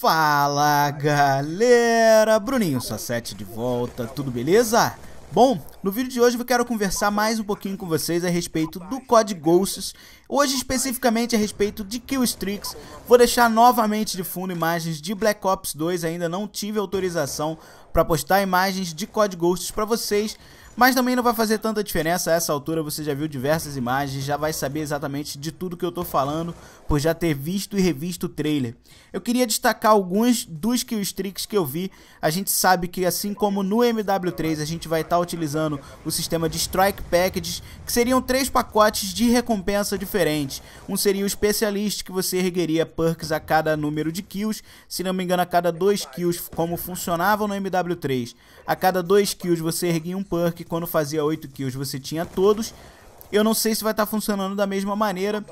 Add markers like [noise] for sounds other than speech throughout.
Fala galera, Bruninho só sete de volta, tudo beleza? Bom, no vídeo de hoje eu quero conversar mais um pouquinho com vocês a respeito do COD Ghosts, hoje especificamente a respeito de Killstreaks, vou deixar novamente de fundo imagens de Black Ops 2, ainda não tive autorização para postar imagens de COD Ghosts para vocês, mas também não vai fazer tanta diferença a essa altura, você já viu diversas imagens, já vai saber exatamente de tudo que eu tô falando, por já ter visto e revisto o trailer. Eu queria destacar alguns dos killstreaks que eu vi. A gente sabe que assim como no MW3, a gente vai estar tá utilizando o sistema de Strike Packages, que seriam três pacotes de recompensa diferentes. Um seria o especialista que você ergueria perks a cada número de kills, se não me engano a cada dois kills, como funcionava no MW3. A cada dois kills você erguia um perk, que quando fazia 8 kills você tinha todos. Eu não sei se vai estar tá funcionando da mesma maneira,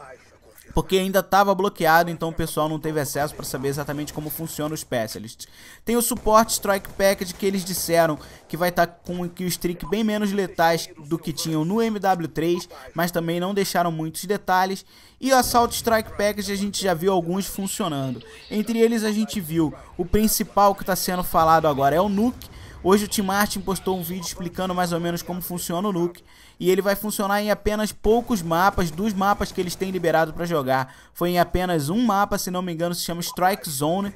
porque ainda estava bloqueado, então o pessoal não teve acesso para saber exatamente como funciona os specialists. Tem o suporte Strike Package que eles disseram que vai estar tá com kill strike bem menos letais do que tinham no MW3, mas também não deixaram muitos detalhes. E o Assault Strike Package a gente já viu alguns funcionando. Entre eles a gente viu o principal que está sendo falado agora é o Nuke, Hoje o Tim Martin postou um vídeo explicando mais ou menos como funciona o nuke e ele vai funcionar em apenas poucos mapas, dos mapas que eles têm liberado para jogar. Foi em apenas um mapa, se não me engano, se chama Strike Zone.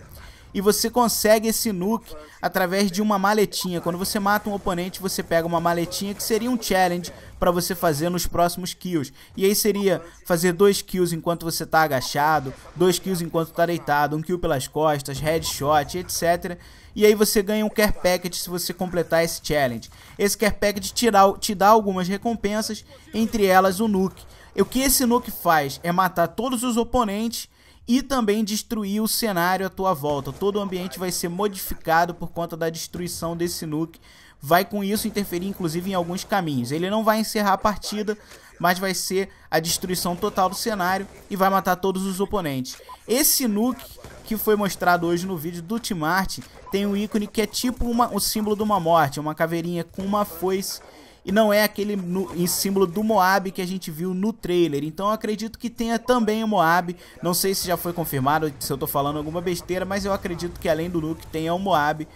E você consegue esse nuke através de uma maletinha. Quando você mata um oponente, você pega uma maletinha que seria um challenge para você fazer nos próximos kills. E aí seria fazer dois kills enquanto você tá agachado, dois kills enquanto tá deitado, um kill pelas costas, headshot, etc. E aí você ganha um Care Package se você completar esse challenge. Esse Care Package te dá, te dá algumas recompensas, entre elas o Nuke. E o que esse Nuke faz é matar todos os oponentes e também destruir o cenário à tua volta. Todo o ambiente vai ser modificado por conta da destruição desse nuke. Vai com isso interferir inclusive em alguns caminhos. Ele não vai encerrar a partida, mas vai ser a destruição total do cenário e vai matar todos os oponentes. Esse nuke que foi mostrado hoje no vídeo do Timarte tem um ícone que é tipo uma, o símbolo de uma morte, uma caveirinha com uma foice e não é aquele no, em símbolo do Moab que a gente viu no trailer. Então eu acredito que tenha também o Moab. Não sei se já foi confirmado, se eu tô falando alguma besteira, mas eu acredito que além do Nuke tenha o Moab.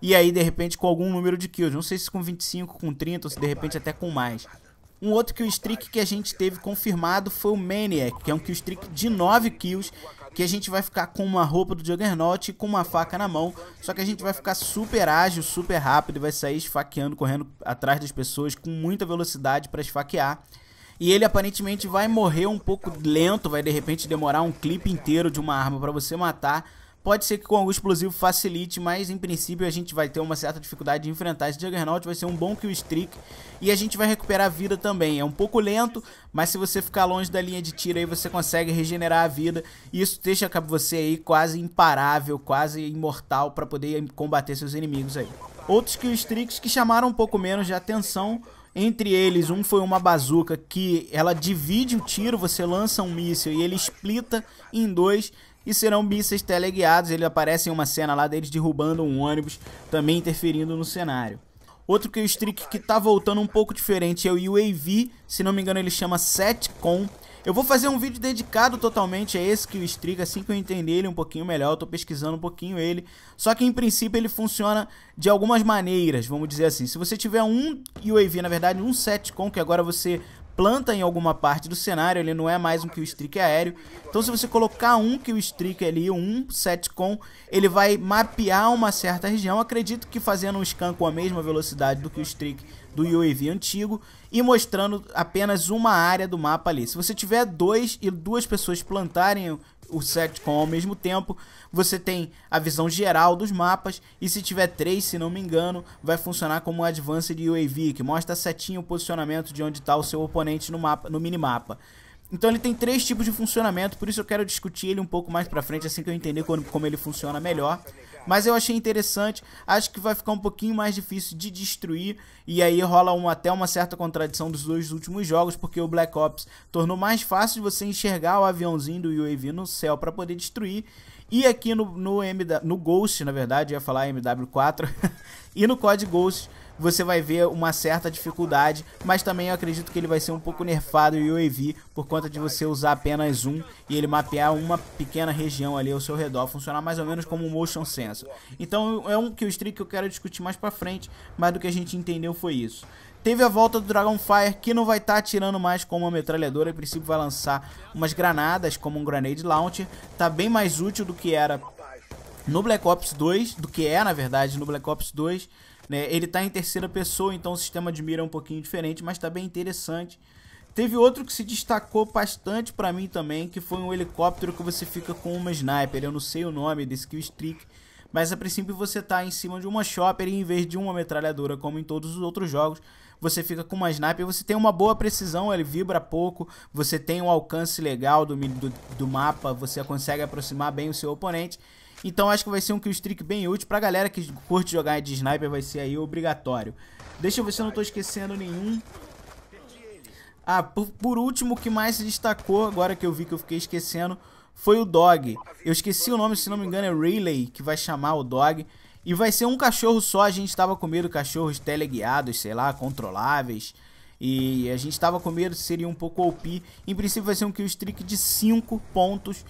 E aí, de repente, com algum número de kills. Não sei se com 25, com 30, ou se de repente até com mais. Um outro kill streak que a gente teve confirmado foi o Maniac, que é um kill streak de 9 kills, que a gente vai ficar com uma roupa do Juggernaut e com uma faca na mão, só que a gente vai ficar super ágil, super rápido, e vai sair esfaqueando, correndo atrás das pessoas com muita velocidade para esfaquear. E ele aparentemente vai morrer um pouco lento, vai de repente demorar um clipe inteiro de uma arma para você matar, Pode ser que com algum explosivo facilite, mas em princípio a gente vai ter uma certa dificuldade de enfrentar esse Juggernaut, vai ser um bom kill streak e a gente vai recuperar a vida também. É um pouco lento, mas se você ficar longe da linha de tiro aí você consegue regenerar a vida e isso deixa você aí quase imparável, quase imortal para poder combater seus inimigos aí. Outros kill streaks que chamaram um pouco menos de atenção entre eles, um foi uma bazuca que ela divide o tiro, você lança um míssil e ele explita em dois e serão mísseis teleguiados. Ele aparece em uma cena lá deles derrubando um ônibus, também interferindo no cenário. Outro que o Streak que tá voltando um pouco diferente é o UAV, se não me engano ele chama Setcom. Eu vou fazer um vídeo dedicado totalmente a esse que o Striga, assim que eu entender ele um pouquinho melhor, eu tô pesquisando um pouquinho ele. Só que em princípio ele funciona de algumas maneiras, vamos dizer assim. Se você tiver um UAV, na verdade um setcom, que agora você planta em alguma parte do cenário, ele não é mais um Killstreak é aéreo. Então se você colocar um Killstreak é ali, um setcom, ele vai mapear uma certa região. Acredito que fazendo um scan com a mesma velocidade do Killstreak do UAV antigo e mostrando apenas uma área do mapa ali. Se você tiver dois e duas pessoas plantarem o setcom ao mesmo tempo, você tem a visão geral dos mapas e se tiver três, se não me engano, vai funcionar como um Advanced UAV, que mostra a setinha o posicionamento de onde está o seu oponente no mapa, no minimapa. Então ele tem três tipos de funcionamento, por isso eu quero discutir ele um pouco mais pra frente, assim que eu entender como, como ele funciona melhor. Mas eu achei interessante, acho que vai ficar um pouquinho mais difícil de destruir, e aí rola uma, até uma certa contradição dos dois últimos jogos, porque o Black Ops tornou mais fácil de você enxergar o aviãozinho do UAV no céu para poder destruir, e aqui no, no, MW, no Ghost, na verdade, ia falar MW4, [laughs] e no COD Ghost você vai ver uma certa dificuldade, mas também eu acredito que ele vai ser um pouco nerfado e UAV por conta de você usar apenas um e ele mapear uma pequena região ali ao seu redor, funcionar mais ou menos como um motion sensor. Então é um o streak que eu quero discutir mais pra frente, mas do que a gente entendeu foi isso. Teve a volta do Dragonfire, que não vai estar tá atirando mais como uma metralhadora. Em princípio vai lançar umas granadas, como um Grenade Launcher. Tá bem mais útil do que era no Black Ops 2, do que é, na verdade, no Black Ops 2. Né? Ele está em terceira pessoa, então o sistema de mira é um pouquinho diferente, mas está bem interessante. Teve outro que se destacou bastante para mim também, que foi um helicóptero que você fica com uma sniper. Eu não sei o nome desse kill streak, mas a princípio você tá em cima de uma shopper e em vez de uma metralhadora, como em todos os outros jogos, você fica com uma sniper. Você tem uma boa precisão, ele vibra pouco, você tem um alcance legal do, do, do mapa, você consegue aproximar bem o seu oponente. Então acho que vai ser um killstreak bem útil pra galera que curte jogar de sniper, vai ser aí obrigatório. Deixa eu ver se eu não tô esquecendo nenhum. Ah, por, por último, o que mais se destacou, agora que eu vi que eu fiquei esquecendo, foi o Dog. Eu esqueci o nome, se não me engano é Rayleigh, que vai chamar o Dog. E vai ser um cachorro só, a gente tava com medo cachorros teleguiados, sei lá, controláveis. E a gente tava com medo, seria um pouco OP. Em princípio vai ser um killstreak de 5 pontos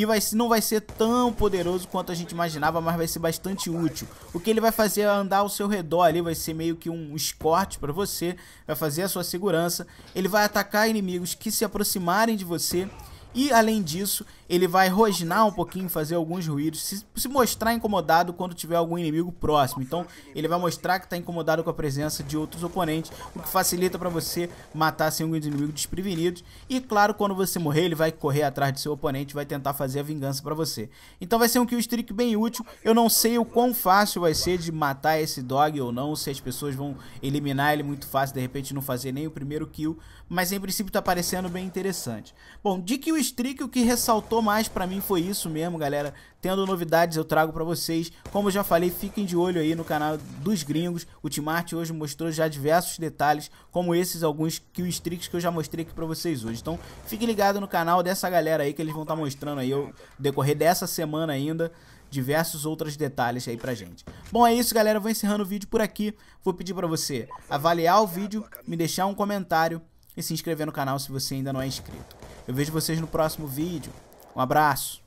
e vai, não vai ser tão poderoso quanto a gente imaginava, mas vai ser bastante útil. O que ele vai fazer é andar ao seu redor ali, vai ser meio que um escorte para você, vai fazer a sua segurança. Ele vai atacar inimigos que se aproximarem de você e além disso, ele vai rosnar um pouquinho, fazer alguns ruídos, se, se, mostrar incomodado quando tiver algum inimigo próximo. Então, ele vai mostrar que está incomodado com a presença de outros oponentes, o que facilita para você matar assim, alguns inimigos desprevenidos. E claro, quando você morrer, ele vai correr atrás do seu oponente, vai tentar fazer a vingança para você. Então, vai ser um kill streak bem útil. Eu não sei o quão fácil vai ser de matar esse dog ou não, se as pessoas vão eliminar ele muito fácil, de repente não fazer nem o primeiro kill, mas em princípio está parecendo bem interessante. Bom, de kill streak o que ressaltou faltou mais pra mim foi isso mesmo, galera. Tendo novidades eu trago pra vocês. Como eu já falei, fiquem de olho aí no canal dos gringos. O Timarte hoje mostrou já diversos detalhes, como esses alguns os tricks que eu já mostrei aqui pra vocês hoje. Então, fique ligado no canal dessa galera aí que eles vão estar tá mostrando aí eu decorrer dessa semana ainda diversos outros detalhes aí pra gente. Bom, é isso, galera. Eu vou encerrando o vídeo por aqui. Vou pedir pra você avaliar o vídeo, me deixar um comentário e se inscrever no canal se você ainda não é inscrito. Eu vejo vocês no próximo vídeo. Um abraço.